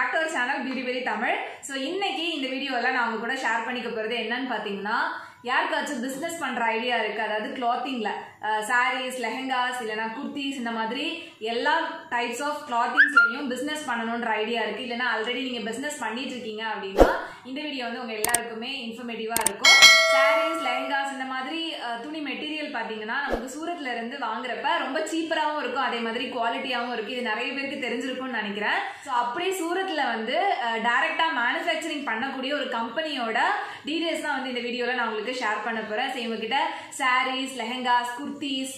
back to our channel beauty பெரி Tamil so இன்னைக்கு இந்த வீடியோவில் நான் உங்க கூட ஷேர் பண்ணிக்க போகிறது என்னன்னு பார்த்தீங்கன்னா யாருக்காச்சும் பிஸ்னஸ் பண்ணுற ஐடியா இருக்குது அதாவது கிளாத்திங்கில் சாரீஸ் லெஹங்காஸ் இல்லைனா குர்த்திஸ் இந்த மாதிரி எல்லா டைப்ஸ் ஆஃப் கிளாத்திங்ஸ்லையும் பிஸ்னஸ் பண்ணணுன்ற ஐடியா இருக்குது இல்லைனா ஆல்ரெடி நீங்கள் பிஸ்னஸ் பண்ணிட்டு இருக்கீங்க அப்படின்னா இந்த வீடியோ வந்து உங்கள் எல்லாருக்குமே இன்ஃபர்மேட்டிவாக இருக்கும் சாரீஸ் லெஹங்காஸ் மாதிரி துணி மெட்டீரியல் பார்த்தீங்கன்னா நமக்கு சூரத்தில் இருந்து வாங்குறப்ப ரொம்ப சீப்பராகவும் இருக்கும் அதே மாதிரி குவாலிட்டியாகவும் இருக்கும் இது நிறைய பேருக்கு தெரிஞ்சிருக்கும்னு நினைக்கிறேன் ஸோ அப்படியே சூரத்தில் வந்து டேரெக்டாக மேனுஃபேக்சரிங் பண்ணக்கூடிய ஒரு கம்பெனியோட டீடைல்ஸ் தான் வந்து இந்த வீடியோவில் நான் உங்களுக்கு ஷேர் பண்ண போகிறேன் ஸோ இவங்ககிட்ட saris lehengas kurtis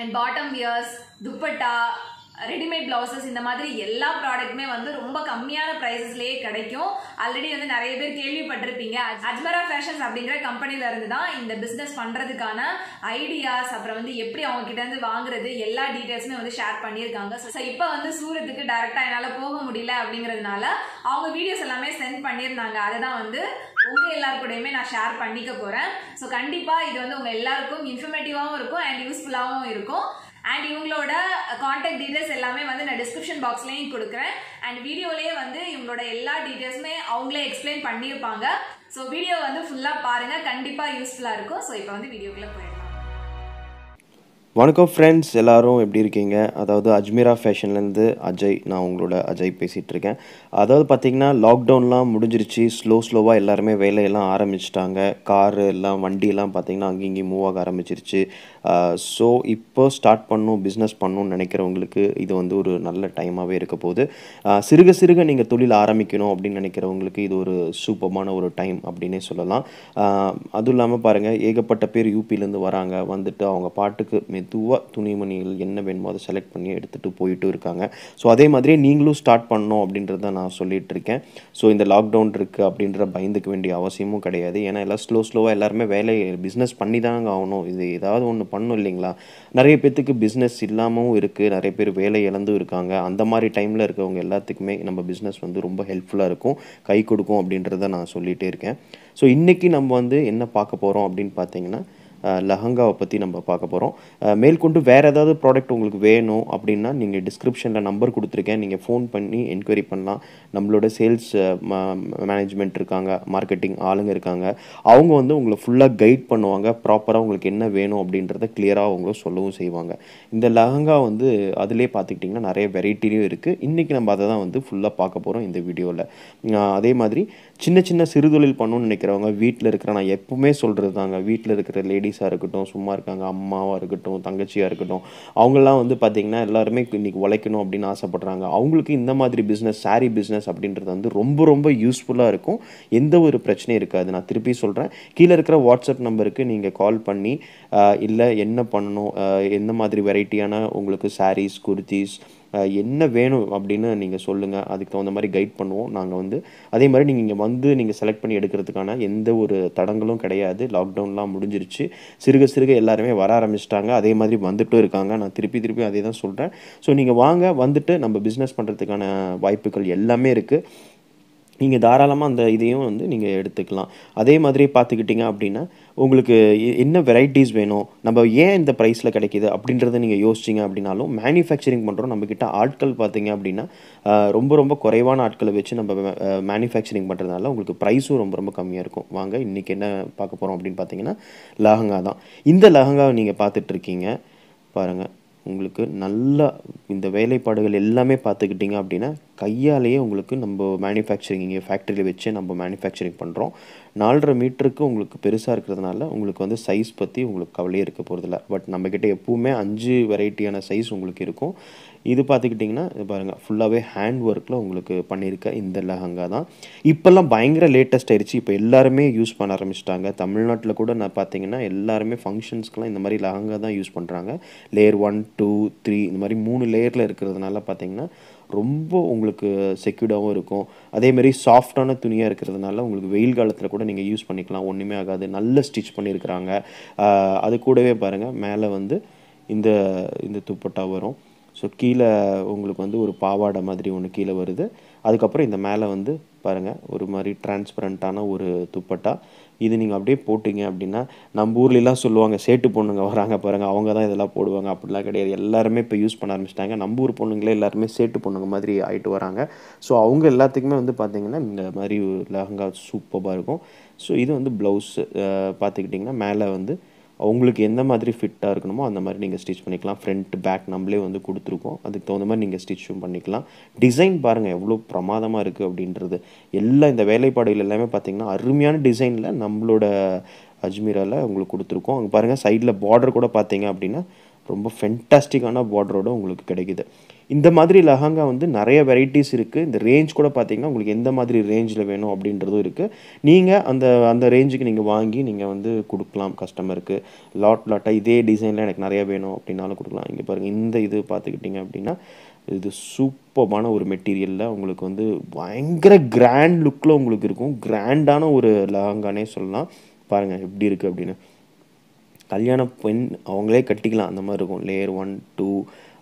and bottom wears dupatta readymade blouses இந்த மாதிரி எல்லா ப்ராடக்ட்டுமே வந்து ரொம்ப கம்மியான ப்ரைஸஸ்லேயே கிடைக்கும் ஆல்ரெடி வந்து நிறைய பேர் கேள்விப்பட்டிருப்பீங்க அஜ்மரா ஃபேஷன்ஸ் அப்படிங்கிற கம்பெனில இருந்து தான் இந்த பிஸ்னஸ் பண்ணுறதுக்கான ஐடியாஸ் அப்புறம் வந்து எப்படி அவங்க கிட்ட இருந்து வாங்குறது எல்லா டீட்டெயில்ஸுமே வந்து ஷேர் பண்ணியிருக்காங்க ஸோ இப்போ வந்து சூரத்துக்கு டேரெக்டாக என்னால் போக முடியல அப்படிங்கிறதுனால அவங்க வீடியோஸ் எல்லாமே சென்ட் பண்ணியிருந்தாங்க அதை தான் வந்து உங்கள் எல்லாருக்கூடையுமே நான் ஷேர் பண்ணிக்க போகிறேன் ஸோ கண்டிப்பாக இது வந்து உங்கள் எல்லாருக்கும் இன்ஃபர்மேட்டிவாகவும் இருக்கும் அண்ட் யூஸ்ஃபுல்லாகவும் இருக்கும் அண்ட் இவங்களோட காண்டாக்ட் டீட்டெயில்ஸ் எல்லாமே வந்து நான் டிஸ்கிரிப்ஷன் பாக்ஸ்லேயும் கொடுக்குறேன் அண்ட் வீடியோலேயே வந்து இவங்களோட எல்லா டீட்டெயில்ஸுமே அவங்களே எக்ஸ்பிளைன் பண்ணியிருப்பாங்க ஸோ வீடியோ வந்து ஃபுல்லாக பாருங்கள் கண்டிப்பாக யூஸ்ஃபுல்லாக இருக்கும் ஸோ இப்போ வந்து வீடியோக்குள்ளே போயிடலாம் வணக்கம் ஃப்ரெண்ட்ஸ் எல்லோரும் எப்படி இருக்கீங்க அதாவது அஜ்மீரா ஃபேஷன்லேருந்து அஜய் நான் உங்களோட அஜய் இருக்கேன் அதாவது பார்த்திங்கன்னா லாக்டவுன்லாம் முடிஞ்சிருச்சு ஸ்லோ ஸ்லோவாக எல்லாருமே வேலையெல்லாம் ஆரம்பிச்சிட்டாங்க காரு எல்லாம் வண்டியெல்லாம் பார்த்திங்கன்னா அங்கேயும் மூவ் ஆக ஆரம்பிச்சிருச்சு ஸோ இப்போ ஸ்டார்ட் பண்ணும் பிஸ்னஸ் பண்ணணும்னு நினைக்கிறவங்களுக்கு இது வந்து ஒரு நல்ல டைமாகவே இருக்க போகுது சிறுக சிறுக நீங்கள் தொழில் ஆரம்பிக்கணும் அப்படின்னு நினைக்கிறவங்களுக்கு இது ஒரு சூப்பமான ஒரு டைம் அப்படின்னே சொல்லலாம் அதுவும் இல்லாமல் பாருங்கள் ஏகப்பட்ட பேர் யூபிலேருந்து வராங்க வந்துட்டு அவங்க பாட்டுக்கு மெதுவாக துணிமணிகள் என்ன வேணுமோ அதை செலக்ட் பண்ணி எடுத்துகிட்டு போயிட்டு இருக்காங்க ஸோ அதே மாதிரியே நீங்களும் ஸ்டார்ட் பண்ணணும் அப்படின்றத நான் சொல்லிகிட்டு இருக்கேன் ஸோ இந்த லாக்டவுன் இருக்குது அப்படின்ற பயந்துக்க வேண்டிய அவசியமும் கிடையாது ஏன்னா எல்லாம் ஸ்லோ ஸ்லோவாக எல்லாருமே வேலையை பிஸ்னஸ் பண்ணி தாங்க ஆகணும் இது ஏதாவது ஒன்று பண்ணும் இல்லைங்களா நிறைய பேர்த்துக்கு பிஸ்னஸ் இல்லாமவும் இருக்குது நிறைய பேர் வேலை இழந்தும் இருக்காங்க அந்த மாதிரி டைமில் இருக்கவங்க எல்லாத்துக்குமே நம்ம பிஸ்னஸ் வந்து ரொம்ப ஹெல்ப்ஃபுல்லாக இருக்கும் கை கொடுக்கும் அப்படின்றத நான் சொல்லிகிட்டே இருக்கேன் ஸோ இன்றைக்கி நம்ம வந்து என்ன பார்க்க போகிறோம் அப்படின்னு பார்த்தீங்கன்னா லெஹங்காவை பற்றி நம்ம பார்க்க போகிறோம் மேற்கொண்டு வேறு ஏதாவது ப்ராடக்ட் உங்களுக்கு வேணும் அப்படின்னா நீங்கள் டிஸ்கிரிப்ஷனில் நம்பர் கொடுத்துருக்கேன் நீங்கள் ஃபோன் பண்ணி என்கொயரி பண்ணலாம் நம்மளோட சேல்ஸ் மேனேஜ்மெண்ட் இருக்காங்க மார்க்கெட்டிங் ஆளுங்க இருக்காங்க அவங்க வந்து உங்களை ஃபுல்லாக கைட் பண்ணுவாங்க ப்ராப்பராக உங்களுக்கு என்ன வேணும் அப்படின்றத கிளியராக அவங்களும் சொல்லவும் செய்வாங்க இந்த லெஹங்கா வந்து அதிலே பார்த்துக்கிட்டிங்கன்னா நிறைய வெரைட்டியும் இருக்குது இன்றைக்கி நம்ம அதை தான் வந்து ஃபுல்லாக பார்க்க போகிறோம் இந்த வீடியோவில் அதே மாதிரி சின்ன சின்ன சிறுதொழில் பண்ணணும்னு நினைக்கிறவங்க வீட்டில் இருக்கிற நான் எப்பவுமே சொல்கிறது தாங்க வீட்டில் இருக்கிற லேடி லேடிஸாக இருக்கட்டும் சும்மா இருக்காங்க அம்மாவாக இருக்கட்டும் தங்கச்சியாக இருக்கட்டும் அவங்களாம் வந்து பார்த்திங்கன்னா எல்லாருமே இன்றைக்கி உழைக்கணும் அப்படின்னு ஆசைப்பட்றாங்க அவங்களுக்கு இந்த மாதிரி பிஸ்னஸ் சாரீ பிஸ்னஸ் அப்படின்றது வந்து ரொம்ப ரொம்ப யூஸ்ஃபுல்லாக இருக்கும் எந்த ஒரு பிரச்சனையும் இருக்காது நான் திருப்பி சொல்கிறேன் கீழே இருக்கிற வாட்ஸ்அப் நம்பருக்கு நீங்கள் கால் பண்ணி இல்லை என்ன பண்ணணும் எந்த மாதிரி வெரைட்டியான உங்களுக்கு சாரீஸ் குர்த்திஸ் என்ன வேணும் அப்படின்னு நீங்கள் சொல்லுங்கள் அதுக்கு தகுந்த மாதிரி கைட் பண்ணுவோம் நாங்கள் வந்து அதே மாதிரி நீங்கள் இங்கே வந்து நீங்கள் செலக்ட் பண்ணி எடுக்கிறதுக்கான எந்த ஒரு தடங்களும் கிடையாது லாக்டவுன்லாம் முடிஞ்சிருச்சு சிறுக சிறுக எல்லாருமே வர ஆரம்பிச்சிட்டாங்க அதே மாதிரி வந்துட்டும் இருக்காங்க நான் திருப்பி திருப்பி அதே தான் சொல்கிறேன் ஸோ நீங்கள் வாங்க வந்துட்டு நம்ம பிஸ்னஸ் பண்ணுறதுக்கான வாய்ப்புகள் எல்லாமே இருக்குது நீங்கள் தாராளமாக அந்த இதையும் வந்து நீங்கள் எடுத்துக்கலாம் அதே மாதிரி பார்த்துக்கிட்டிங்க அப்படின்னா உங்களுக்கு என்ன வெரைட்டிஸ் வேணும் நம்ம ஏன் இந்த ப்ரைஸில் கிடைக்கிது அப்படின்றத நீங்கள் யோசிச்சிங்க அப்படின்னாலும் மேனுஃபேக்சரிங் பண்ணுறோம் நம்மக்கிட்ட ஆட்கள் பார்த்தீங்க அப்படின்னா ரொம்ப ரொம்ப குறைவான ஆட்களை வச்சு நம்ம மேனுஃபேக்சரிங் பண்ணுறதுனால உங்களுக்கு ப்ரைஸும் ரொம்ப ரொம்ப கம்மியாக இருக்கும் வாங்க இன்றைக்கி என்ன பார்க்க போகிறோம் அப்படின்னு பார்த்தீங்கன்னா லெஹங்கா தான் இந்த லெஹங்காவை நீங்கள் பார்த்துட்ருக்கீங்க பாருங்கள் உங்களுக்கு நல்லா இந்த வேலைப்பாடுகள் எல்லாமே பார்த்துக்கிட்டிங்க அப்படின்னா கையாலேயே உங்களுக்கு நம்ம மேனுஃபேக்சரிங் இங்கே ஃபேக்ட்ரியில் வச்சே நம்ம மேனுஃபேக்சரிங் பண்ணுறோம் நாலரை மீட்டருக்கு உங்களுக்கு பெருசாக இருக்கிறதுனால உங்களுக்கு வந்து சைஸ் பற்றி உங்களுக்கு கவலையே இருக்க போகிறதில்ல பட் நம்மக்கிட்ட எப்போவுமே அஞ்சு வெரைட்டியான சைஸ் உங்களுக்கு இருக்கும் இது பார்த்துக்கிட்டிங்கன்னா இது பாருங்கள் ஃபுல்லாகவே ஹேண்ட் ஒர்க்கில் உங்களுக்கு பண்ணியிருக்க இந்த லெஹங்கா தான் இப்போல்லாம் பயங்கர லேட்டஸ்ட் ஆயிடுச்சு இப்போ எல்லாருமே யூஸ் பண்ண ஆரம்பிச்சிட்டாங்க தமிழ்நாட்டில் கூட நான் பார்த்தீங்கன்னா எல்லாருமே ஃபங்க்ஷன்ஸ்க்கெலாம் இந்த மாதிரி லெஹங்கா தான் யூஸ் பண்ணுறாங்க லேயர் ஒன் டூ த்ரீ இந்த மாதிரி மூணு லேயரில் இருக்கிறதுனால பார்த்தீங்கன்னா ரொம்ப உங்களுக்கு செக்யூர்டாகவும் இருக்கும் அதேமாரி சாஃப்டான துணியாக இருக்கிறதுனால உங்களுக்கு வெயில் காலத்தில் கூட நீங்கள் யூஸ் பண்ணிக்கலாம் ஒன்றுமே ஆகாது நல்ல ஸ்டிச் பண்ணியிருக்கிறாங்க அது கூடவே பாருங்கள் மேலே வந்து இந்த இந்த துப்பட்டா வரும் ஸோ கீழே உங்களுக்கு வந்து ஒரு பாவாடை மாதிரி ஒன்று கீழே வருது அதுக்கப்புறம் இந்த மேலே வந்து பாருங்கள் ஒரு மாதிரி டிரான்ஸ்பரண்ட்டான ஒரு துப்பட்டா இது நீங்கள் அப்படியே போட்டிங்க அப்படின்னா நம்ம ஊர்லெலாம் சொல்லுவாங்க சேட்டு பொண்ணுங்க வராங்க பாருங்கள் அவங்க தான் இதெல்லாம் போடுவாங்க அப்படிலாம் கிடையாது எல்லாருமே இப்போ யூஸ் பண்ண ஆரம்பிச்சிட்டாங்க நம்ம ஊர் பொண்ணுங்களே எல்லாருமே சேட்டு பொண்ணுங்க மாதிரி ஆகிட்டு வராங்க ஸோ அவங்க எல்லாத்துக்குமே வந்து பார்த்திங்கன்னா இந்த மாதிரி லெஹங்கா சூப்பராக இருக்கும் ஸோ இது வந்து ப்ளவுஸு பார்த்துக்கிட்டிங்கன்னா மேலே வந்து உங்களுக்கு எந்த மாதிரி ஃபிட்டாக இருக்கணுமோ அந்த மாதிரி நீங்கள் ஸ்டிச் பண்ணிக்கலாம் ஃப்ரண்ட் பேக் நம்மளே வந்து கொடுத்துருக்கோம் அதுக்கு தகுந்த மாதிரி நீங்கள் ஸ்டிச்சும் பண்ணிக்கலாம் டிசைன் பாருங்கள் எவ்வளோ பிரமாதமாக இருக்குது அப்படின்றது எல்லா இந்த வேலைப்பாடுகள் எல்லாமே பார்த்திங்கன்னா அருமையான டிசைனில் நம்மளோட அஜ்மீரால் உங்களுக்கு கொடுத்துருக்கோம் அங்கே பாருங்கள் சைடில் பார்டர் கூட பார்த்தீங்க அப்படின்னா ரொம்ப ஃபென்டாஸ்டிக்கான பார்டரோடு உங்களுக்கு கிடைக்குது இந்த மாதிரி லஹங்கா வந்து நிறைய வெரைட்டிஸ் இருக்குது இந்த ரேஞ்ச் கூட பார்த்தீங்கன்னா உங்களுக்கு எந்த மாதிரி ரேஞ்சில் வேணும் அப்படின்றதும் இருக்குது நீங்கள் அந்த அந்த ரேஞ்சுக்கு நீங்கள் வாங்கி நீங்கள் வந்து கொடுக்கலாம் கஸ்டமருக்கு லாட் லாட்டாக இதே டிசைனில் எனக்கு நிறைய வேணும் அப்படின்னாலும் கொடுக்கலாம் இங்கே பாருங்கள் இந்த இது பார்த்துக்கிட்டிங்க அப்படின்னா இது சூப்பமான ஒரு மெட்டீரியலில் உங்களுக்கு வந்து பயங்கர கிராண்ட் லுக்கில் உங்களுக்கு இருக்கும் கிராண்டான ஒரு லஹங்கானே சொல்லலாம் பாருங்கள் எப்படி இருக்குது அப்படின்னு கல்யாண பெண் அவங்களே கட்டிக்கலாம் அந்த மாதிரி இருக்கும் லேயர் ஒன் டூ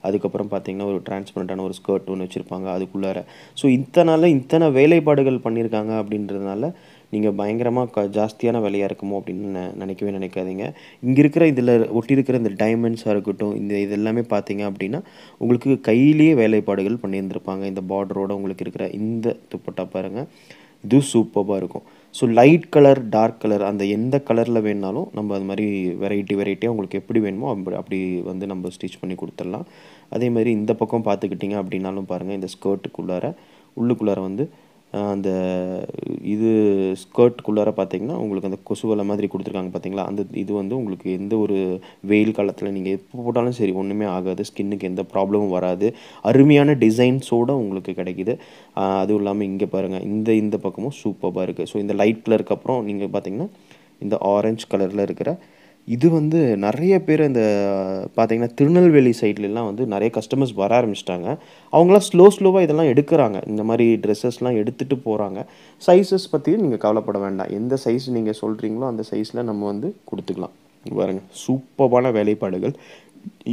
அதுக்கப்புறம் பார்த்திங்கன்னா ஒரு டிரான்ஸ்பரண்ட்டான ஒரு ஸ்கர்ட் ஒன்று வச்சுருப்பாங்க அதுக்குள்ளார ஸோ இத்தனால இத்தனை வேலைப்பாடுகள் பண்ணியிருக்காங்க அப்படின்றதுனால நீங்கள் பயங்கரமாக க ஜாஸ்தியான விலையாக இருக்குமோ அப்படின்னு நினைக்கவே நினைக்காதீங்க இங்கே இருக்கிற இதில் ஒட்டியிருக்கிற இந்த டைமண்ட்ஸாக இருக்கட்டும் இந்த இது எல்லாமே பார்த்தீங்க அப்படின்னா உங்களுக்கு கையிலேயே வேலைப்பாடுகள் பண்ணியிருந்திருப்பாங்க இந்த பார்டரோடு உங்களுக்கு இருக்கிற இந்த துப்பட்டா பாருங்கள் இது சூப்பராக இருக்கும் so light colour dark colour அந்த எந்த கலரில் வேணுனாலும் நம்ம அது மாதிரி வெரைட்டி வெரைட்டியாக உங்களுக்கு எப்படி வேணுமோ அப்படி அப்படி வந்து நம்ம ஸ்டிச் பண்ணி கொடுத்துடலாம் அதே மாதிரி இந்த பக்கம் பார்த்துக்கிட்டிங்க அப்படின்னாலும் பாருங்கள் இந்த ஸ்கர்ட்டுக்குள்ளார உள்ளுக்குள்ளார வந்து அந்த இது ஸ்கர்ட்குள்ளார பார்த்தீங்கன்னா உங்களுக்கு அந்த கொசுவலை மாதிரி கொடுத்துருக்காங்க பார்த்தீங்களா அந்த இது வந்து உங்களுக்கு எந்த ஒரு வெயில் காலத்தில் நீங்கள் எப்போ போட்டாலும் சரி ஒன்றுமே ஆகாது ஸ்கின்னுக்கு எந்த ப்ராப்ளமும் வராது அருமையான டிசைன்ஸோடு உங்களுக்கு கிடைக்கிது அதுவும் இல்லாமல் இங்கே பாருங்கள் இந்த இந்த பக்கமும் சூப்பராக இருக்குது ஸோ இந்த லைட் கலருக்கு அப்புறம் நீங்கள் பார்த்தீங்கன்னா இந்த ஆரஞ்சு கலரில் இருக்கிற இது வந்து நிறைய பேர் இந்த பார்த்திங்கன்னா திருநெல்வேலி சைட்லலாம் வந்து நிறைய கஸ்டமர்ஸ் வர ஆரம்பிச்சிட்டாங்க அவங்களாம் ஸ்லோ ஸ்லோவாக இதெல்லாம் எடுக்கிறாங்க இந்த மாதிரி ட்ரெஸ்ஸஸ்லாம் எடுத்துகிட்டு போகிறாங்க சைஸஸ் பற்றியும் நீங்கள் கவலைப்பட வேண்டாம் எந்த சைஸ் நீங்கள் சொல்கிறீங்களோ அந்த சைஸில் நம்ம வந்து கொடுத்துக்கலாம் பாருங்கள் சூப்பரான வேலைப்பாடுகள்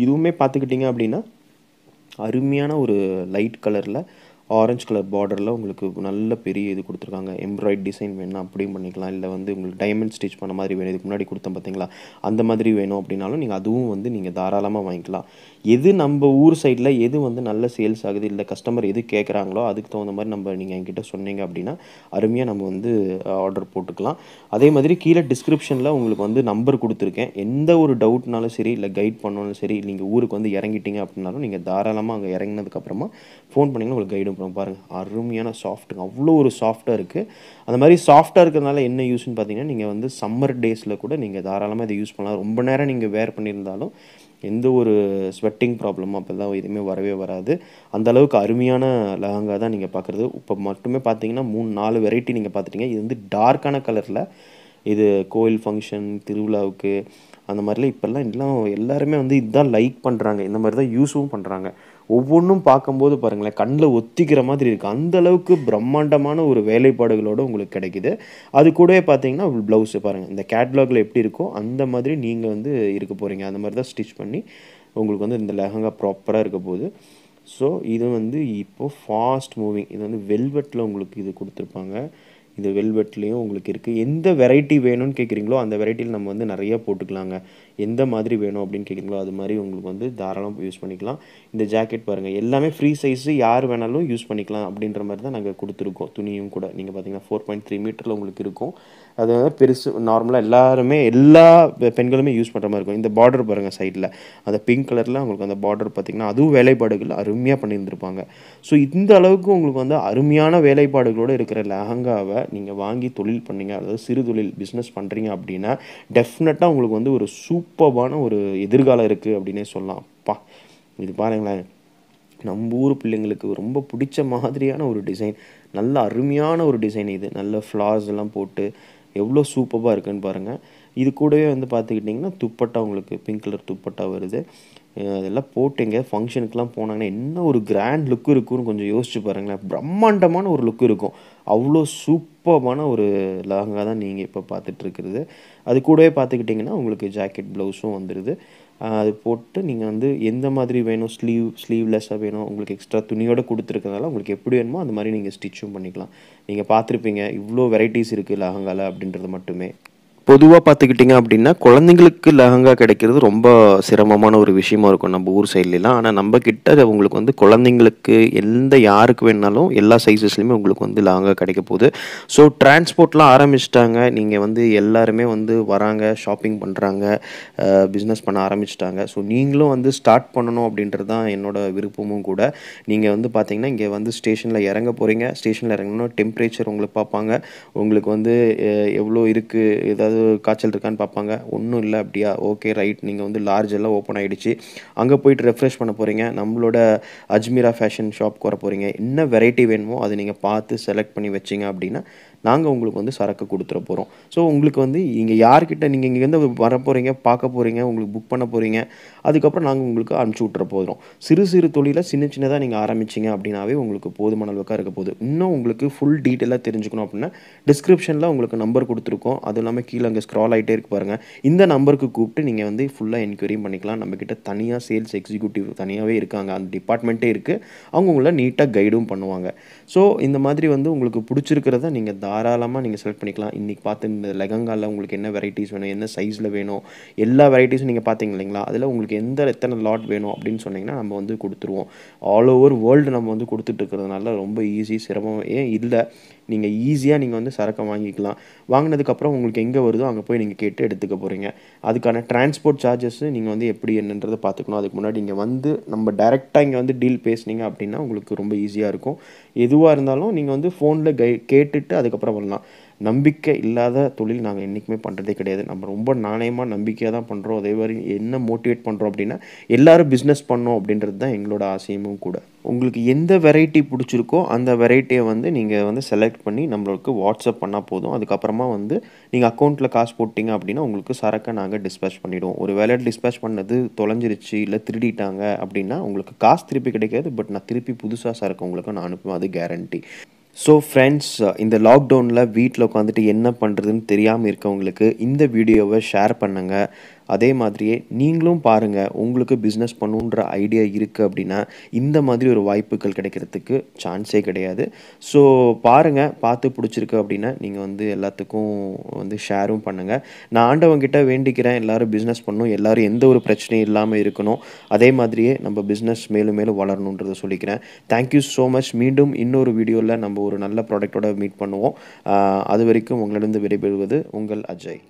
இதுவுமே பார்த்துக்கிட்டிங்க அப்படின்னா அருமையான ஒரு லைட் கலரில் ஆரஞ்சு கலர் பார்டரில் உங்களுக்கு நல்ல பெரிய இது கொடுத்துருக்காங்க எம்ப்ராய்ட் டிசைன் வேணும் அப்படியும் பண்ணிக்கலாம் இல்லை வந்து உங்களுக்கு டைமண்ட் ஸ்டிச் பண்ண மாதிரி வேணும் இதுக்கு முன்னாடி கொடுத்தோம் பார்த்தீங்களா அந்த மாதிரி வேணும் அப்படின்னாலும் நீங்கள் அதுவும் வந்து நீங்கள் தாராளமாக வாங்கிக்கலாம் எது நம்ம ஊர் சைடில் எது வந்து நல்ல சேல்ஸ் ஆகுது இல்லை கஸ்டமர் எது கேட்குறாங்களோ அதுக்கு தகுந்த மாதிரி நம்ம நீங்கள் என்கிட்ட சொன்னீங்க அப்படின்னா அருமையாக நம்ம வந்து ஆர்டர் போட்டுக்கலாம் அதே மாதிரி கீழே டிஸ்கிரிப்ஷனில் உங்களுக்கு வந்து நம்பர் கொடுத்துருக்கேன் எந்த ஒரு டவுட்னாலும் சரி இல்லை கைட் பண்ணாலும் சரி நீங்கள் ஊருக்கு வந்து இறங்கிட்டீங்க அப்படின்னாலும் நீங்கள் தாராளமாக அங்கே இறங்கினதுக்கப்புறமா ஃபோன் பண்ணிங்கன்னா உங்களுக்கு கைடும் அப்புறம் பாருங்கள் அருமையான சாஃப்ட்டுங்க அவ்வளோ ஒரு சாஃப்ட்டாக இருக்குது அந்த மாதிரி சாஃப்ட்டாக இருக்கிறதுனால என்ன யூஸ்னு பார்த்தீங்கன்னா நீங்கள் வந்து சம்மர் டேஸில் கூட நீங்கள் தாராளமாக இதை யூஸ் பண்ணலாம் ரொம்ப நேரம் நீங்கள் வேர் பண்ணியிருந்தாலும் எந்த ஒரு ஸ்வெட்டிங் ப்ராப்ளமும் தான் எதுவுமே வரவே வராது அந்தளவுக்கு அருமையான லெஹங்கா தான் நீங்கள் பார்க்குறது இப்போ மட்டுமே பார்த்தீங்கன்னா மூணு நாலு வெரைட்டி நீங்கள் பார்த்துட்டீங்க இது வந்து டார்க்கான கலரில் இது கோயில் ஃபங்க்ஷன் திருவிழாவுக்கு அந்த மாதிரிலாம் இப்போல்லாம் எல்லாம் எல்லாருமே வந்து இதுதான் லைக் பண்ணுறாங்க இந்த மாதிரி தான் யூஸும் பண்ணுறாங்க ஒவ்வொன்றும் பார்க்கும்போது பாருங்களேன் கண்ணில் ஒத்திக்கிற மாதிரி இருக்குது அந்த அளவுக்கு பிரம்மாண்டமான ஒரு வேலைப்பாடுகளோடு உங்களுக்கு கிடைக்குது அது கூடவே பார்த்தீங்கன்னா ப்ளவுஸு பாருங்கள் இந்த கேட்லாகில் எப்படி இருக்கோ அந்த மாதிரி நீங்கள் வந்து இருக்க போகிறீங்க அந்த மாதிரி தான் ஸ்டிச் பண்ணி உங்களுக்கு வந்து இந்த லெஹங்கா ப்ராப்பராக இருக்க போகுது ஸோ இது வந்து இப்போது ஃபாஸ்ட் மூவிங் இது வந்து வெல்வெட்டில் உங்களுக்கு இது கொடுத்துருப்பாங்க இது வெல்வெட்லேயும் உங்களுக்கு இருக்குது எந்த வெரைட்டி வேணும்னு கேட்குறீங்களோ அந்த வெரைட்டியில் நம்ம வந்து நிறைய போட்டுக்கலாங்க எந்த மாதிரி வேணும் அப்படின்னு கேட்குறீங்களோ அது மாதிரி உங்களுக்கு வந்து தாராளம் யூஸ் பண்ணிக்கலாம் இந்த ஜாக்கெட் பாருங்கள் எல்லாமே ஃப்ரீ சைஸு யார் வேணாலும் யூஸ் பண்ணிக்கலாம் அப்படின்ற மாதிரி தான் நாங்கள் கொடுத்துருக்கோம் துணியும் கூட நீங்கள் பார்த்தீங்கன்னா ஃபோர் பாயிண்ட் த்ரீ மீட்டரில் உங்களுக்கு இருக்கும் அது வந்து பெருசு நார்மலாக எல்லாருமே எல்லா பெண்களுமே யூஸ் பண்ணுற மாதிரி இருக்கும் இந்த பார்டர் பாருங்கள் சைடில் அந்த பிங்க் கலரில் உங்களுக்கு அந்த பார்டர் பார்த்திங்கன்னா அதுவும் வேலைப்பாடுகள் அருமையாக பண்ணியிருந்திருப்பாங்க ஸோ இந்த அளவுக்கு உங்களுக்கு வந்து அருமையான வேலைப்பாடுகளோடு இருக்கிற லெஹங்காவை நீங்கள் வாங்கி தொழில் பண்ணீங்க அதாவது சிறு தொழில் பிஸ்னஸ் பண்ணுறீங்க அப்படின்னா டெஃபினட்டாக உங்களுக்கு வந்து ஒரு சூப் சூப்பர்பான ஒரு எதிர்காலம் இருக்குது அப்படின்னே சொல்லலாம் அப்பா இது பாருங்களேன் நம்ம ஊர் பிள்ளைங்களுக்கு ரொம்ப பிடிச்ச மாதிரியான ஒரு டிசைன் நல்ல அருமையான ஒரு டிசைன் இது நல்ல ஃப்ளார்ஸ் எல்லாம் போட்டு எவ்வளோ சூப்பராக இருக்குன்னு பாருங்கள் இது கூடவே வந்து பார்த்துக்கிட்டிங்கன்னா துப்பட்டா உங்களுக்கு பிங்க் கலர் துப்பட்டா வருது அதெல்லாம் போட்டு எங்கேயாவது ஃபங்க்ஷனுக்குலாம் போனாங்கன்னா என்ன ஒரு கிராண்ட் லுக் இருக்கும்னு கொஞ்சம் யோசிச்சு பாருங்களேன் பிரம்மாண்டமான ஒரு லுக் இருக்கும் அவ்வளோ சூப் சூப்பர்பான ஒரு லெஹங்கா தான் நீங்கள் இப்போ பார்த்துட்ருக்கிறது அது கூடவே பார்த்துக்கிட்டிங்கன்னா உங்களுக்கு ஜாக்கெட் ப்ளவுஸும் வந்துடுது அது போட்டு நீங்கள் வந்து எந்த மாதிரி வேணும் ஸ்லீவ் ஸ்லீவ்லெஸ்ஸாக வேணும் உங்களுக்கு எக்ஸ்ட்ரா துணியோடு கொடுத்துருக்கனால உங்களுக்கு எப்படி வேணுமோ அந்த மாதிரி நீங்கள் ஸ்டிச்சும் பண்ணிக்கலாம் நீங்கள் பார்த்துருப்பீங்க இவ்வளோ வெரைட்டிஸ் இருக்குது லெஹங்காவில் அப்படின்றது மட்டுமே பொதுவாக பார்த்துக்கிட்டிங்க அப்படின்னா குழந்தைங்களுக்கு லெஹங்கா கிடைக்கிறது ரொம்ப சிரமமான ஒரு விஷயமா இருக்கும் நம்ம ஊர் சைட்லலாம் ஆனால் நம்ம கிட்ட உங்களுக்கு வந்து குழந்தைங்களுக்கு எந்த யாருக்கு வேணாலும் எல்லா சைஸஸ்லையுமே உங்களுக்கு வந்து லெஹங்கா கிடைக்க போகுது ஸோ டிரான்ஸ்போர்ட்லாம் ஆரம்பிச்சிட்டாங்க நீங்கள் வந்து எல்லாருமே வந்து வராங்க ஷாப்பிங் பண்ணுறாங்க பிஸ்னஸ் பண்ண ஆரம்பிச்சிட்டாங்க ஸோ நீங்களும் வந்து ஸ்டார்ட் பண்ணணும் அப்படின்றது தான் என்னோட விருப்பமும் கூட நீங்கள் வந்து பார்த்தீங்கன்னா இங்கே வந்து ஸ்டேஷனில் இறங்க போகிறீங்க ஸ்டேஷனில் இறங்கணும்னா டெம்பரேச்சர் உங்களுக்கு பார்ப்பாங்க உங்களுக்கு வந்து எவ்வளோ இருக்குது ஏதாவது ஏதாவது காய்ச்சல் இருக்கான்னு பார்ப்பாங்க ஒன்றும் இல்லை அப்படியா ஓகே ரைட் நீங்கள் வந்து லார்ஜ் எல்லாம் ஓப்பன் ஆகிடுச்சு அங்கே போயிட்டு ரெஃப்ரெஷ் பண்ண போகிறீங்க நம்மளோட அஜ்மீரா ஃபேஷன் ஷாப்க்கு வர போகிறீங்க என்ன வெரைட்டி வேணுமோ அதை நீங்கள் பார்த்து செலக்ட் பண்ணி வச்சிங்க அப்படின்னா நாங்கள் உங்களுக்கு வந்து சரக்கு கொடுத்துட போகிறோம் ஸோ உங்களுக்கு வந்து இங்கே யார்கிட்ட நீங்கள் இங்கேருந்து வர போகிறீங்க பார்க்க போகிறீங்க உங்களுக்கு புக் பண்ண போகிறீங்க அதுக்கப்புறம் நாங்கள் உங்களுக்கு அனுப்பிச்சி விட்ற போகிறோம் சிறு சிறு தொழிலை சின்ன சின்னதாக நீங்கள் ஆரம்பிச்சிங்க அப்படின்னாவே உங்களுக்கு போதுமான அளவுக்காக இருக்க போகுது இன்னும் உங்களுக்கு ஃபுல் டீட்டெயிலாக தெரிஞ்சுக்கணும் அப்படின்னா டிஸ்கிரிப்ஷனில் உங்களுக்கு நம்பர் கொடுத்துருக்கோம் அதுவும் இல்லாமல் கீழே அங்கே ஸ்க்ரால் ஆகிட்டே இருக்கு பாருங்கள் இந்த நம்பருக்கு கூப்பிட்டு நீங்கள் வந்து ஃபுல்லாக என்கொயரியும் பண்ணிக்கலாம் நம்மக்கிட்ட தனியாக சேல்ஸ் எக்ஸிக்யூட்டிவ் தனியாகவே இருக்காங்க அந்த டிபார்ட்மெண்ட்டே இருக்குது அவங்க உங்களை நீட்டாக கைடும் பண்ணுவாங்க ஸோ இந்த மாதிரி வந்து உங்களுக்கு பிடிச்சிருக்கிறத நீங்கள் தாராளமாக நீங்கள் செலக்ட் பண்ணிக்கலாம் இன்றைக்கி பார்த்து இந்த லெகங்காலில் உங்களுக்கு என்ன வெரைட்டிஸ் வேணும் என்ன சைஸில் வேணும் எல்லா வெரைட்டிஸும் நீங்கள் பார்த்தீங்க இல்லைங்களா அதில் உங்களுக்கு எந்த எத்தனை லாட் வேணும் அப்படின்னு சொன்னிங்கன்னா நம்ம வந்து கொடுத்துருவோம் ஆல் ஓவர் வேர்ல்டு நம்ம வந்து கொடுத்துட்டு இருக்கிறதுனால ரொம்ப ஈஸி சிரமம் ஏன் இல்லை நீங்கள் ஈஸியாக நீங்கள் வந்து சரக்கை வாங்கிக்கலாம் வாங்கினதுக்கப்புறம் உங்களுக்கு எங்கே வருதோ அங்கே போய் நீங்கள் கேட்டு எடுத்துக்க போகிறீங்க அதுக்கான டிரான்ஸ்போர்ட் சார்ஜஸ் நீங்கள் வந்து எப்படி என்னன்றதை பார்த்துக்கணும் அதுக்கு முன்னாடி இங்கே வந்து நம்ம டைரெக்டாக இங்கே வந்து டீல் பேசுனீங்க அப்படின்னா உங்களுக்கு ரொம்ப ஈஸியாக இருக்கும் எதுவாக இருந்தாலும் நீங்கள் வந்து ஃபோனில் கை கேட்டுட்டு அதுக்கப்புறம் வரலாம் நம்பிக்கை இல்லாத தொழில் நாங்கள் என்றைக்குமே பண்ணுறதே கிடையாது நம்ம ரொம்ப நாணயமாக நம்பிக்கையாக தான் பண்ணுறோம் அதே மாதிரி என்ன மோட்டிவேட் பண்ணுறோம் அப்படின்னா எல்லோரும் பிஸ்னஸ் பண்ணோம் அப்படின்றது தான் எங்களோட ஆசையமும் கூட உங்களுக்கு எந்த வெரைட்டி பிடிச்சிருக்கோ அந்த வெரைட்டியை வந்து நீங்கள் வந்து செலக்ட் பண்ணி நம்மளுக்கு வாட்ஸ்அப் பண்ணால் போதும் அதுக்கப்புறமா வந்து நீங்கள் அக்கௌண்ட்டில் காசு போட்டிங்க அப்படின்னா உங்களுக்கு சரக்கை நாங்கள் டிஸ்பேச் பண்ணிவிடுவோம் ஒரு வேலை டிஸ்பேச் பண்ணது தொலைஞ்சிருச்சு இல்லை திருடிட்டாங்க அப்படின்னா உங்களுக்கு காசு திருப்பி கிடைக்காது பட் நான் திருப்பி புதுசாக சரக்கு உங்களுக்கு நான் அனுப்புவேன் அது கேரண்டி ஸோ ஃப்ரெண்ட்ஸ் uh, இந்த லாக்டவுனில் வீட்டில் உட்காந்துட்டு என்ன பண்ணுறதுன்னு தெரியாமல் இருக்கவங்களுக்கு இந்த வீடியோவை ஷேர் பண்ணுங்கள் அதே மாதிரியே நீங்களும் பாருங்கள் உங்களுக்கு பிஸ்னஸ் பண்ணுன்ற ஐடியா இருக்குது அப்படின்னா இந்த மாதிரி ஒரு வாய்ப்புகள் கிடைக்கிறதுக்கு சான்ஸே கிடையாது ஸோ பாருங்கள் பார்த்து பிடிச்சிருக்கு அப்படின்னா நீங்கள் வந்து எல்லாத்துக்கும் வந்து ஷேரும் பண்ணுங்கள் நான் ஆண்டவங்கிட்ட வேண்டிக்கிறேன் எல்லோரும் பிஸ்னஸ் பண்ணும் எல்லோரும் எந்த ஒரு பிரச்சனையும் இல்லாமல் இருக்கணும் அதே மாதிரியே நம்ம பிஸ்னஸ் மேலும் மேலும் வளரணுன்றதை சொல்லிக்கிறேன் தேங்க்யூ ஸோ மச் மீண்டும் இன்னொரு வீடியோவில் நம்ம ஒரு நல்ல ப்ராடக்டோட மீட் பண்ணுவோம் அது வரைக்கும் உங்களிடம் விடைபெறுவது உங்கள் அஜய்